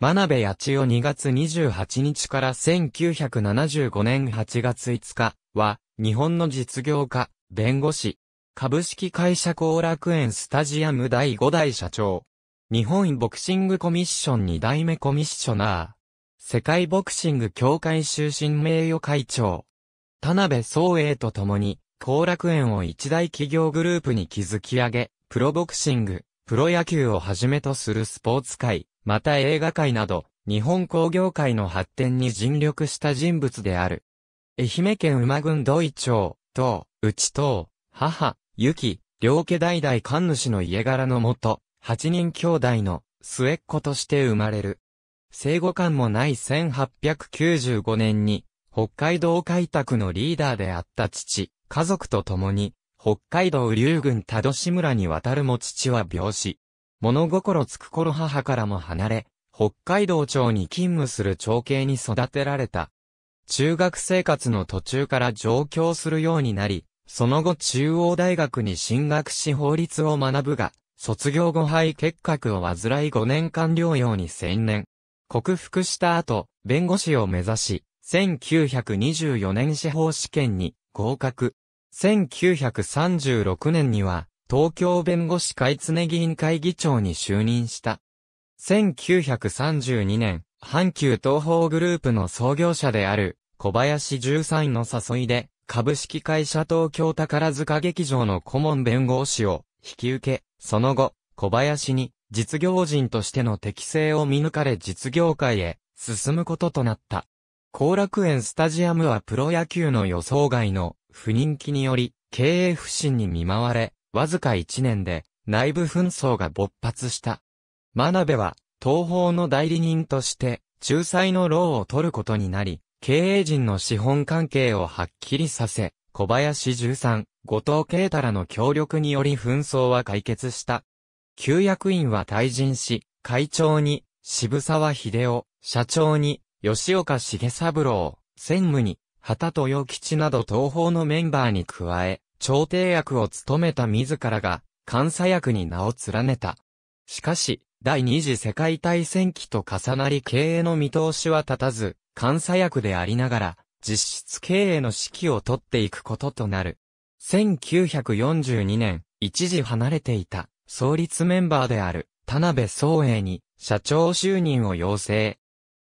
真鍋八千代2月28日から1975年8月5日は、日本の実業家、弁護士、株式会社後楽園スタジアム第5代社長、日本ボクシングコミッション2代目コミッショナー、世界ボクシング協会終身名誉会長、田辺総栄と共に、後楽園を一大企業グループに築き上げ、プロボクシング、プロ野球をはじめとするスポーツ界、また映画界など、日本工業界の発展に尽力した人物である。愛媛県馬郡土井町、と、内と、母、ゆき、両家代々神主の家柄のもと、8人兄弟の末っ子として生まれる。生後間もない1895年に、北海道開拓のリーダーであった父、家族と共に、北海道竜郡多度志村に渡るも父は病死。物心つく頃母からも離れ、北海道庁に勤務する長兄に育てられた。中学生活の途中から上京するようになり、その後中央大学に進学し法律を学ぶが、卒業後肺結核を患い5年間療養に専念。克服した後、弁護士を目指し、1924年司法試験に合格。1936年には、東京弁護士会常議員会議長に就任した。1932年、阪急東方グループの創業者である、小林十三の誘いで、株式会社東京宝塚劇場の顧問弁護士を引き受け、その後、小林に実業人としての適性を見抜かれ実業界へ進むこととなった。後楽園スタジアムはプロ野球の予想外の不人気により、経営不振に見舞われ、わずか1年で内部紛争が勃発した。真鍋は、東方の代理人として、仲裁の労を取ることになり、経営陣の資本関係をはっきりさせ、小林十三、後藤慶太らの協力により紛争は解決した。旧役員は退陣し、会長に渋沢秀夫、社長に吉岡重三郎、専務にと与吉など東方のメンバーに加え、朝廷役を務めた自らが、監査役に名を連ねた。しかし、第二次世界大戦期と重なり経営の見通しは立たず、監査役でありながら、実質経営の指揮を取っていくこととなる。1942年、一時離れていた、創立メンバーである、田辺総英に、社長就任を要請。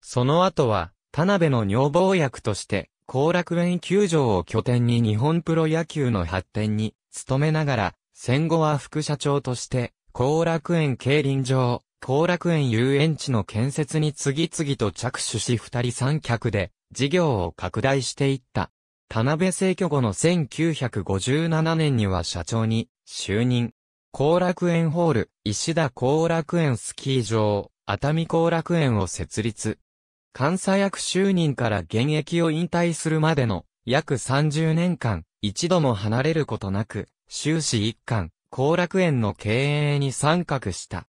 その後は、田辺の女房役として、後楽園球場を拠点に日本プロ野球の発展に努めながら、戦後は副社長として、後楽園競輪場、後楽園遊園地の建設に次々と着手し二人三脚で事業を拡大していった。田辺政挙後の1957年には社長に就任。後楽園ホール、石田後楽園スキー場、熱海後楽園を設立。監査役就任から現役を引退するまでの約30年間、一度も離れることなく、終始一貫、後楽園の経営に参画した。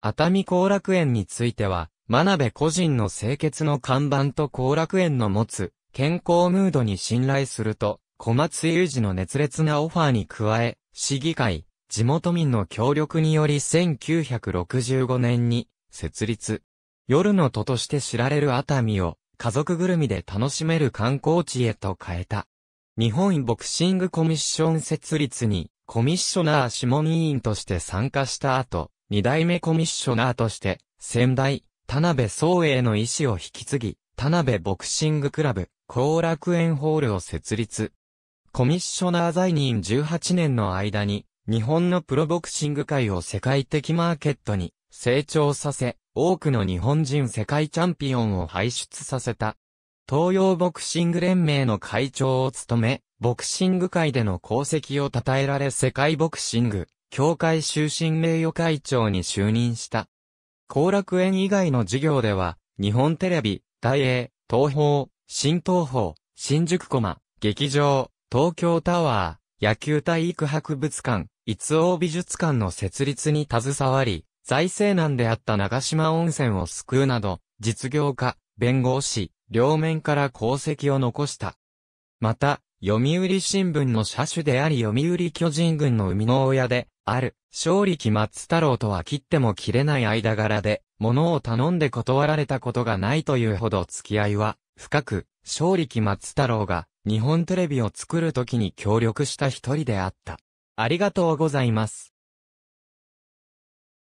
熱海後楽園については、真鍋個人の清潔の看板と後楽園の持つ健康ムードに信頼すると、小松祐二の熱烈なオファーに加え、市議会、地元民の協力により1965年に設立。夜の都として知られる熱海を家族ぐるみで楽しめる観光地へと変えた。日本ボクシングコミッション設立にコミッショナー下委員として参加した後、二代目コミッショナーとして先代、田辺宗英の意思を引き継ぎ、田辺ボクシングクラブ、後楽園ホールを設立。コミッショナー在任18年の間に、日本のプロボクシング界を世界的マーケットに成長させ、多くの日本人世界チャンピオンを輩出させた。東洋ボクシング連盟の会長を務め、ボクシング界での功績を称えられ世界ボクシング、協会終身名誉会長に就任した。後楽園以外の事業では、日本テレビ、大英、東宝、新東宝、新宿駒、劇場、東京タワー、野球体育博物館、一応美術館の設立に携わり、財政難であった長島温泉を救うなど、実業家、弁護士、両面から功績を残した。また、読売新聞の社主であり読売巨人軍の生みの親で、ある、勝力松太郎とは切っても切れない間柄で、物を頼んで断られたことがないというほど付き合いは、深く、勝力松太郎が、日本テレビを作るときに協力した一人であった。ありがとうございます。